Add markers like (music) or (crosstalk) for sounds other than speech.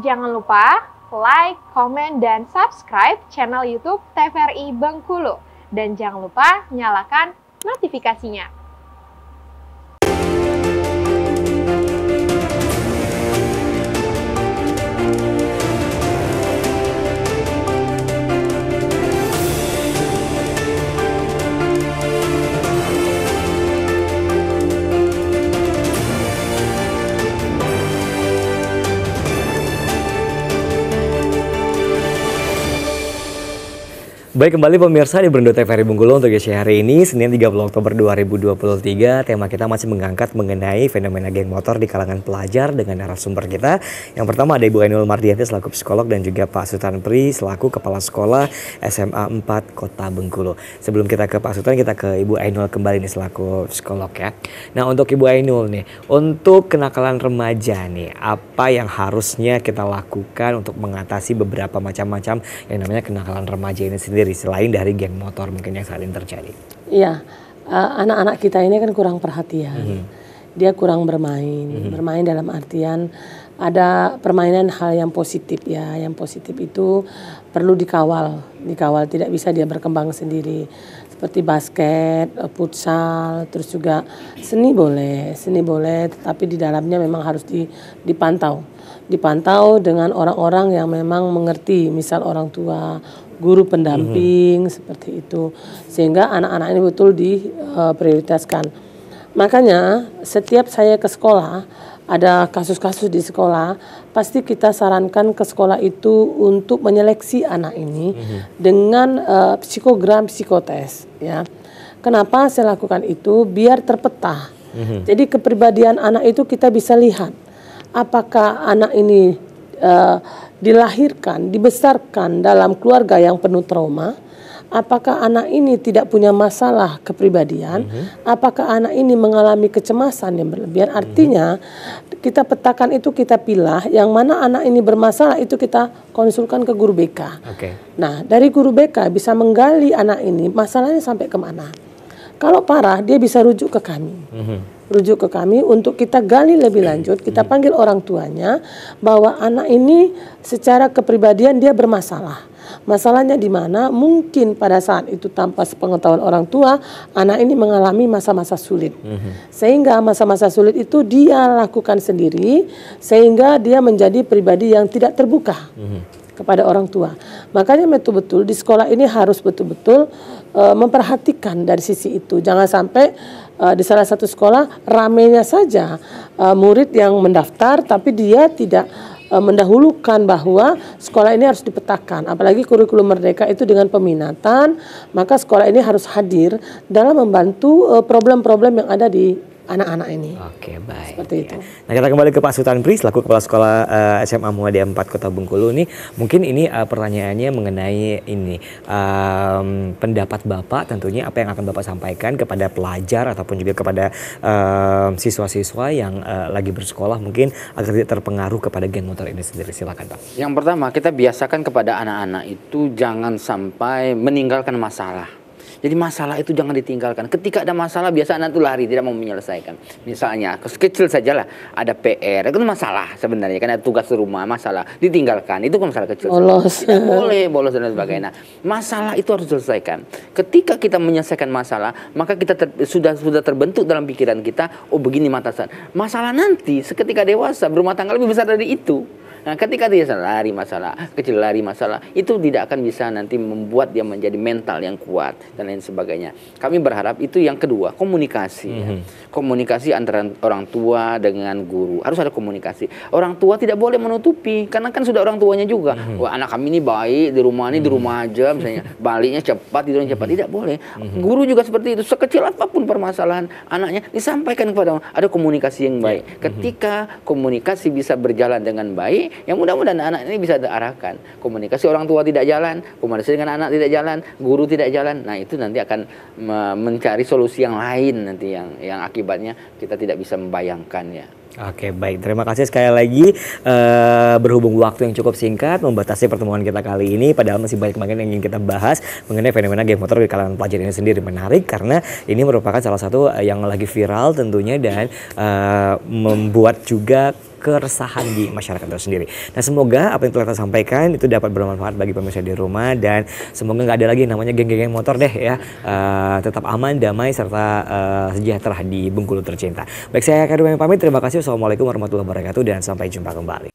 Jangan lupa like, comment, dan subscribe channel YouTube TVRI Bengkulu. Dan jangan lupa nyalakan notifikasinya. Baik kembali pemirsa di Berendo TVRI Bengkulu untuk GC hari ini Senin 30 Oktober 2023 Tema kita masih mengangkat mengenai fenomena geng motor di kalangan pelajar dengan narasumber kita Yang pertama ada Ibu Ainul Mardianti selaku psikolog dan juga Pak Sutan Pri selaku Kepala Sekolah SMA 4 Kota Bengkulu Sebelum kita ke Pak Sutan kita ke Ibu Ainul kembali nih selaku psikolog ya Nah untuk Ibu Ainul nih untuk kenakalan remaja nih apa yang harusnya kita lakukan untuk mengatasi beberapa macam-macam yang namanya kenakalan remaja ini sendiri dari selain dari geng motor mungkin yang saling terjadi? Iya, uh, anak-anak kita ini kan kurang perhatian. Mm -hmm. Dia kurang bermain, mm -hmm. bermain dalam artian ada permainan hal yang positif ya. Yang positif itu perlu dikawal, dikawal tidak bisa dia berkembang sendiri seperti basket, eh, futsal, terus juga seni boleh, seni boleh, tetapi di dalamnya memang harus dipantau, dipantau dengan orang-orang yang memang mengerti, misal orang tua, guru pendamping mm -hmm. seperti itu, sehingga anak-anak ini betul diprioritaskan. Eh, uh, Makanya setiap saya ke sekolah, ada kasus-kasus di sekolah, pasti kita sarankan ke sekolah itu untuk menyeleksi anak ini mm-hmm. dengan uh, psikogram psikotes ya. Kenapa saya lakukan itu? Biar terpetah. Mm-hmm. Jadi kepribadian anak itu kita bisa lihat apakah anak ini uh, dilahirkan, dibesarkan dalam keluarga yang penuh trauma apakah anak ini tidak punya masalah kepribadian, mm-hmm. apakah anak ini mengalami kecemasan yang berlebihan. Mhm. Artinya mm-hmm. kita petakan itu kita pilih yang mana anak ini bermasalah itu kita konsulkan ke guru BK. Okay. Nah dari guru BK bisa menggali anak ini masalahnya sampai kemana. Kalau parah dia bisa rujuk ke kami. Mm-hmm rujuk ke kami untuk kita gali lebih lanjut, kita mhm. panggil orang tuanya bahwa anak ini secara kepribadian dia bermasalah Masalahnya di mana mungkin pada saat itu tanpa sepengetahuan orang tua, anak ini mengalami masa-masa sulit. Mm-hmm. Sehingga masa-masa sulit itu dia lakukan sendiri, sehingga dia menjadi pribadi yang tidak terbuka. Mm-hmm kepada orang tua. Makanya betul-betul di sekolah ini harus betul-betul uh, memperhatikan dari sisi itu. Jangan sampai e, di salah satu sekolah ramenya saja e, murid yang mendaftar tapi dia tidak Eh, mendahulukan bahwa sekolah ini harus dipetakan. Apalagi kurikulum merdeka itu dengan peminatan, maka sekolah ini harus hadir dalam membantu eh, problem-problem yang ada di anak-anak ini. Oke, baik. Seperti itu. Nah, kita kembali ke Pak Sultan Pri selaku Kepala Sekolah uh, eh, SMA Muhammadiyah 4 Kota Bengkulu ini. Mungkin ini uh, pertanyaannya mengenai ini um, pendapat Bapak tentunya apa yang akan Bapak sampaikan kepada pelajar ataupun juga kepada siswa siswa-siswa yang uh, lagi bersekolah mungkin agar tidak terpengaruh kepada gen motor ini sendiri. Silakan, Pak. Yang pertama, kita biasakan kepada anak-anak itu jangan sampai meninggalkan masalah jadi masalah itu jangan ditinggalkan. Ketika ada masalah biasa anak itu lari tidak mau menyelesaikan. Misalnya kecil sajalah ada PR itu kan masalah sebenarnya karena tugas rumah masalah ditinggalkan itu kan masalah kecil. Bolos. Tidak boleh bolos dan sebagainya. masalah itu harus diselesaikan. Ketika kita menyelesaikan masalah maka kita ter, sudah sudah terbentuk dalam pikiran kita oh begini matasan. Masalah nanti seketika dewasa berumah tangga lebih besar dari itu. Nah, ketika dia lari masalah, kecil lari masalah, itu tidak akan bisa nanti membuat dia menjadi mental yang kuat dan lain sebagainya. Kami berharap itu yang kedua, komunikasi. Mm -hmm. ya. Mhm. Komunikasi antara orang tua dengan guru. Harus ada komunikasi. Orang tua tidak boleh menutupi karena kan sudah orang tuanya juga. Mm -hmm. Wah, anak kami ini baik, di rumah ini mm -hmm. di mhm. rumah aja misalnya. (laughs) Baliknya cepat, tidurnya cepat. Tidak boleh. Mm -hmm. Guru juga seperti itu. Sekecil apapun permasalahan anaknya disampaikan kepada orang ada komunikasi yang baik. Mhm. Ketika komunikasi bisa berjalan dengan baik, yang mudah-mudahan anak ini bisa diarahkan. Komunikasi orang tua tidak jalan, komunikasi dengan anak tidak jalan, guru tidak jalan. Nah, itu nanti akan mencari solusi yang lain nanti yang yang akibatnya kita tidak bisa membayangkannya. Oke baik, terima kasih sekali lagi uh, berhubung waktu yang cukup singkat membatasi pertemuan kita kali ini. Padahal masih banyak banget yang ingin kita bahas mengenai fenomena game motor di kalangan pelajar ini sendiri menarik karena ini merupakan salah satu eh, yang lagi viral tentunya dan uh, membuat juga keresahan di masyarakat itu sendiri. Nah semoga apa yang telah kita sampaikan itu dapat bermanfaat bagi pemirsa di rumah dan semoga nggak ada lagi namanya geng-geng motor deh ya. Uh, tetap aman, damai serta uh, sejahtera di Bengkulu tercinta. Baik saya akan pamit. Terima kasih. Assalamualaikum warahmatullahi wabarakatuh dan sampai jumpa kembali.